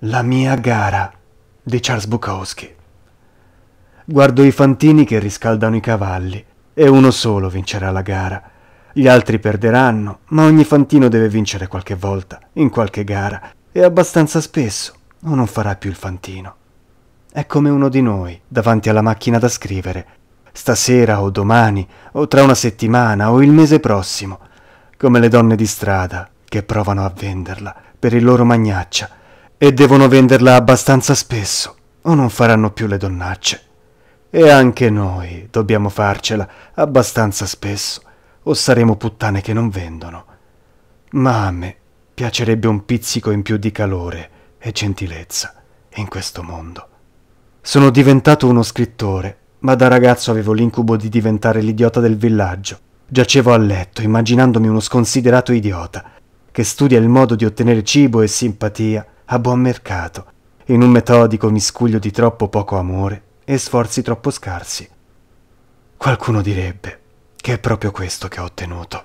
La mia gara di Charles Bukowski. Guardo i fantini che riscaldano i cavalli e uno solo vincerà la gara. Gli altri perderanno, ma ogni fantino deve vincere qualche volta, in qualche gara, e abbastanza spesso, o non farà più il fantino. È come uno di noi, davanti alla macchina da scrivere. Stasera o domani, o tra una settimana, o il mese prossimo. Come le donne di strada, che provano a venderla, per il loro magnaccia, e devono venderla abbastanza spesso, o non faranno più le donnacce. E anche noi dobbiamo farcela abbastanza spesso, o saremo puttane che non vendono. Ma a me piacerebbe un pizzico in più di calore e gentilezza in questo mondo. Sono diventato uno scrittore, ma da ragazzo avevo l'incubo di diventare l'idiota del villaggio. Giacevo a letto, immaginandomi uno sconsiderato idiota, che studia il modo di ottenere cibo e simpatia a buon mercato, in un metodico miscuglio di troppo poco amore e sforzi troppo scarsi. Qualcuno direbbe che è proprio questo che ho ottenuto.